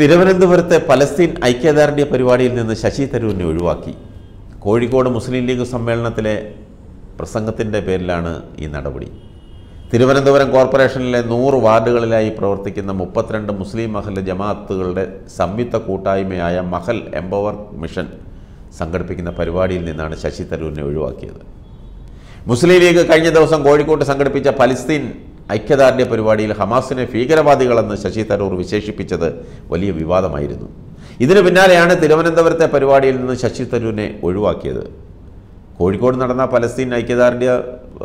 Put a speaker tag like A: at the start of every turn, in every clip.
A: തിരുവനന്തപുരത്ത് പലസ്തീൻ ഐക്യദാർഢ്യ പരിപാടിയിൽ നിന്ന് ശശി തരൂരിനെ ഒഴിവാക്കി കോഴിക്കോട് മുസ്ലിം ലീഗ് സമ്മേളനത്തിലെ പ്രസംഗത്തിൻ്റെ പേരിലാണ് ഈ നടപടി തിരുവനന്തപുരം കോർപ്പറേഷനിലെ നൂറ് വാർഡുകളിലായി പ്രവർത്തിക്കുന്ന മുപ്പത്തിരണ്ട് മുസ്ലിം മഹൽ ജമാഅത്തുകളുടെ സംയുക്ത കൂട്ടായ്മയായ മഹൽ എംപവർ മിഷൻ സംഘടിപ്പിക്കുന്ന പരിപാടിയിൽ നിന്നാണ് ശശി തരൂരിനെ ഒഴിവാക്കിയത് മുസ്ലിം ലീഗ് കഴിഞ്ഞ ദിവസം കോഴിക്കോട്ട് സംഘടിപ്പിച്ച പലസ്തീൻ ഐക്യദാർഢ്യ പരിപാടിയിൽ ഹമാസിനെ ഭീകരവാദികളെന്ന് ശശി തരൂർ വിശേഷിപ്പിച്ചത് വലിയ വിവാദമായിരുന്നു ഇതിനു പിന്നാലെയാണ് തിരുവനന്തപുരത്തെ പരിപാടിയിൽ നിന്ന് ശശി തരൂരിനെ ഒഴിവാക്കിയത് കോഴിക്കോട് നടന്ന പലസ്തീൻ ഐക്യദാർഢ്യ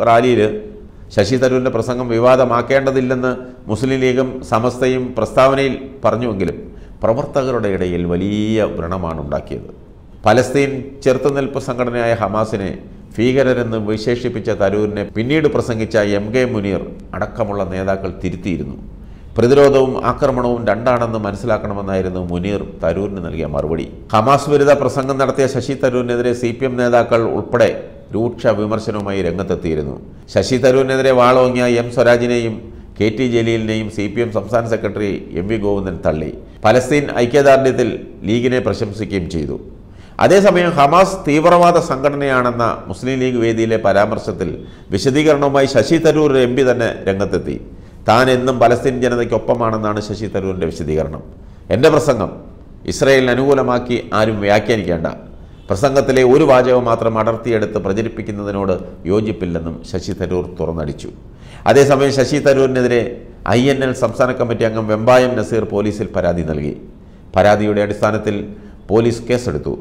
A: റാലിയിൽ ശശി തരൂരിൻ്റെ പ്രസംഗം വിവാദമാക്കേണ്ടതില്ലെന്ന് മുസ്ലിം ലീഗും സമസ്തയും പ്രസ്താവനയിൽ പറഞ്ഞുവെങ്കിലും പ്രവർത്തകരുടെ ഇടയിൽ വലിയ വ്രണമാണ് ഉണ്ടാക്കിയത് പലസ്തീൻ ചെറുത്തുനിൽപ്പ് സംഘടനയായ ഹമാസിനെ ഭീകരരെന്ന് വിശേഷിപ്പിച്ച തരൂരിനെ പിന്നീട് പ്രസംഗിച്ച എം കെ മുനീർ അടക്കമുള്ള നേതാക്കൾ തിരുത്തിയിരുന്നു പ്രതിരോധവും ആക്രമണവും രണ്ടാണെന്ന് മനസ്സിലാക്കണമെന്നായിരുന്നു മുനീർ തരൂരിന് നൽകിയ മറുപടി ഹമാസ് വിരുദ്ധ പ്രസംഗം നടത്തിയ ശശി തരൂരിനെതിരെ സി പി എം നേതാക്കൾ ഉൾപ്പെടെ രൂക്ഷ വിമർശനവുമായി രംഗത്തെത്തിയിരുന്നു ശശി തരൂരിനെതിരെ വാളോങ്ങിയ എം സ്വരാജിനെയും കെ ടി ജലീലിനെയും സി പി എം സംസ്ഥാന സെക്രട്ടറി എം വി ഗോവിന്ദൻ തള്ളി പലസ്തീൻ ഐക്യദാർഢ്യത്തിൽ ലീഗിനെ പ്രശംസിക്കുകയും ചെയ്തു അതേസമയം ഹമാസ് തീവ്രവാദ സംഘടനയാണെന്ന മുസ്ലിം ലീഗ് വേദിയിലെ പരാമർശത്തിൽ വിശദീകരണവുമായി ശശി തരൂർ എം പി തന്നെ രംഗത്തെത്തി താൻ എന്നും പലസ്തീൻ ജനതയ്ക്കൊപ്പമാണെന്നാണ് ശശി തരൂരിൻ്റെ വിശദീകരണം എൻ്റെ പ്രസംഗം ഇസ്രയേലിന് അനുകൂലമാക്കി ആരും വ്യാഖ്യാനിക്കേണ്ട പ്രസംഗത്തിലെ ഒരു വാചകം മാത്രം അടർത്തിയെടുത്ത് പ്രചരിപ്പിക്കുന്നതിനോട് യോജിപ്പില്ലെന്നും ശശി തരൂർ തുറന്നടിച്ചു അതേസമയം ശശി തരൂരിനെതിരെ ഐ എൻ എൽ സംസ്ഥാന കമ്മിറ്റി അംഗം വെമ്പായം നസീർ പോലീസിൽ പരാതി നൽകി പരാതിയുടെ അടിസ്ഥാനത്തിൽ പോലീസ് കേസെടുത്തു